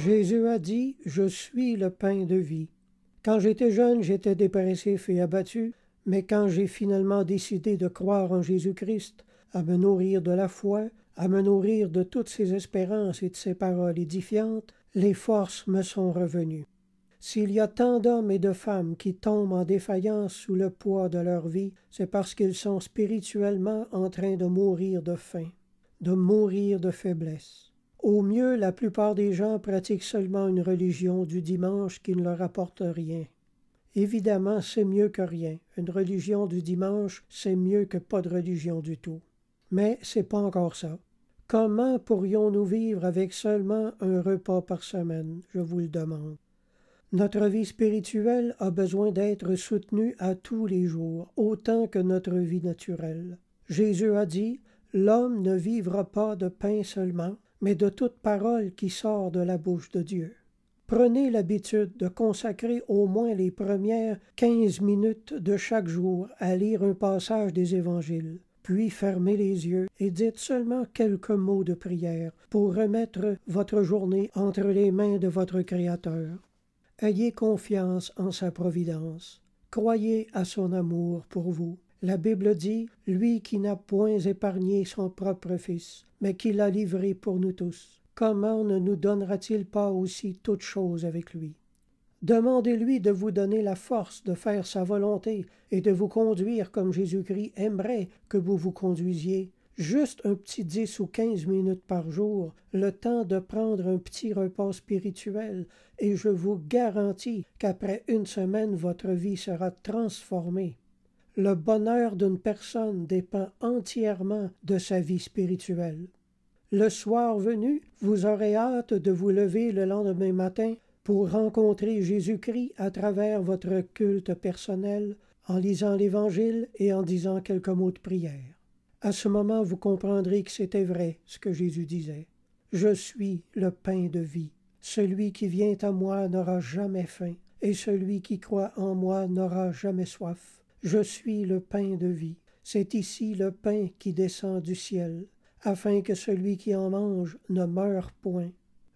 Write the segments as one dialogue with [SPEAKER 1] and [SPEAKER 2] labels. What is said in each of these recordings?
[SPEAKER 1] Jésus a dit, Je suis le pain de vie. Quand j'étais jeune, j'étais dépressif et abattu, mais quand j'ai finalement décidé de croire en Jésus-Christ, à me nourrir de la foi, à me nourrir de toutes ses espérances et de ses paroles édifiantes, les forces me sont revenues. S'il y a tant d'hommes et de femmes qui tombent en défaillance sous le poids de leur vie, c'est parce qu'ils sont spirituellement en train de mourir de faim, de mourir de faiblesse. Au mieux, la plupart des gens pratiquent seulement une religion du dimanche qui ne leur apporte rien. Évidemment, c'est mieux que rien. Une religion du dimanche, c'est mieux que pas de religion du tout. Mais c'est pas encore ça. Comment pourrions-nous vivre avec seulement un repas par semaine, je vous le demande? Notre vie spirituelle a besoin d'être soutenue à tous les jours, autant que notre vie naturelle. Jésus a dit L'homme ne vivra pas de pain seulement, mais de toute parole qui sort de la bouche de Dieu. Prenez l'habitude de consacrer au moins les premières quinze minutes de chaque jour à lire un passage des Évangiles, puis fermez les yeux et dites seulement quelques mots de prière pour remettre votre journée entre les mains de votre Créateur. Ayez confiance en sa providence. Croyez à son amour pour vous. La Bible dit, Lui qui n'a point épargné son propre Fils, mais qui l'a livré pour nous tous, comment ne nous donnera-t-il pas aussi toutes choses avec lui Demandez-lui de vous donner la force de faire sa volonté et de vous conduire comme Jésus-Christ aimerait que vous vous conduisiez, juste un petit dix ou quinze minutes par jour, le temps de prendre un petit repas spirituel, et je vous garantis qu'après une semaine votre vie sera transformée. Le bonheur d'une personne dépend entièrement de sa vie spirituelle. Le soir venu, vous aurez hâte de vous lever le lendemain matin pour rencontrer Jésus-Christ à travers votre culte personnel, en lisant l'Évangile et en disant quelques mots de prière. À ce moment, vous comprendrez que c'était vrai ce que Jésus disait. Je suis le pain de vie. Celui qui vient à moi n'aura jamais faim, et celui qui croit en moi n'aura jamais soif. Je suis le pain de vie. C'est ici le pain qui descend du ciel, afin que celui qui en mange ne meure point.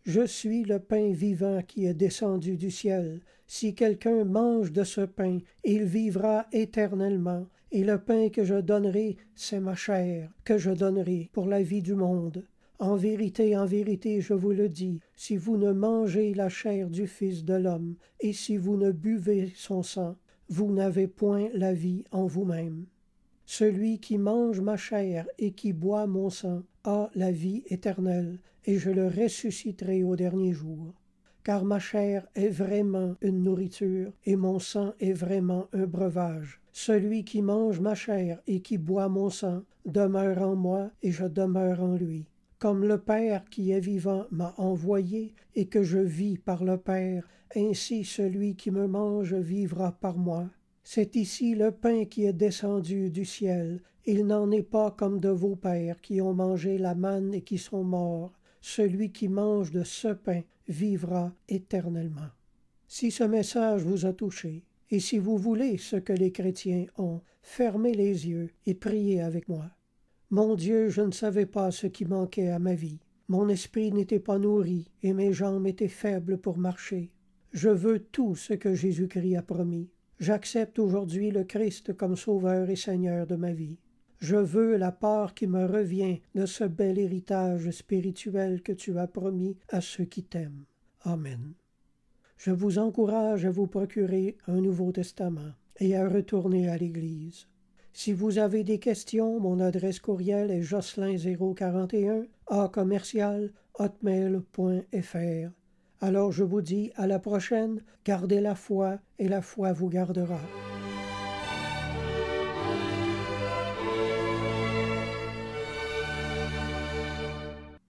[SPEAKER 1] Je suis le pain vivant qui est descendu du ciel. Si quelqu'un mange de ce pain, il vivra éternellement. Et le pain que je donnerai, c'est ma chair, que je donnerai pour la vie du monde. En vérité, en vérité, je vous le dis, si vous ne mangez la chair du Fils de l'homme, et si vous ne buvez son sang, vous n'avez point la vie en vous-même. Celui qui mange ma chair et qui boit mon sang a la vie éternelle, et je le ressusciterai au dernier jour. Car ma chair est vraiment une nourriture, et mon sang est vraiment un breuvage. Celui qui mange ma chair et qui boit mon sang demeure en moi, et je demeure en lui. Comme le Père qui est vivant m'a envoyé et que je vis par le Père, ainsi celui qui me mange vivra par moi. C'est ici le pain qui est descendu du ciel. Il n'en est pas comme de vos pères qui ont mangé la manne et qui sont morts. Celui qui mange de ce pain vivra éternellement. Si ce message vous a touché, et si vous voulez ce que les chrétiens ont, fermez les yeux et priez avec moi. Mon Dieu, je ne savais pas ce qui manquait à ma vie. Mon esprit n'était pas nourri et mes jambes étaient faibles pour marcher. Je veux tout ce que Jésus-Christ a promis. J'accepte aujourd'hui le Christ comme Sauveur et Seigneur de ma vie. Je veux la part qui me revient de ce bel héritage spirituel que tu as promis à ceux qui t'aiment. Amen. Je vous encourage à vous procurer un Nouveau Testament et à retourner à l'Église. Si vous avez des questions, mon adresse courriel est jocelyn041 a commercial hotmail.fr. Alors je vous dis à la prochaine, gardez la foi et la foi vous gardera.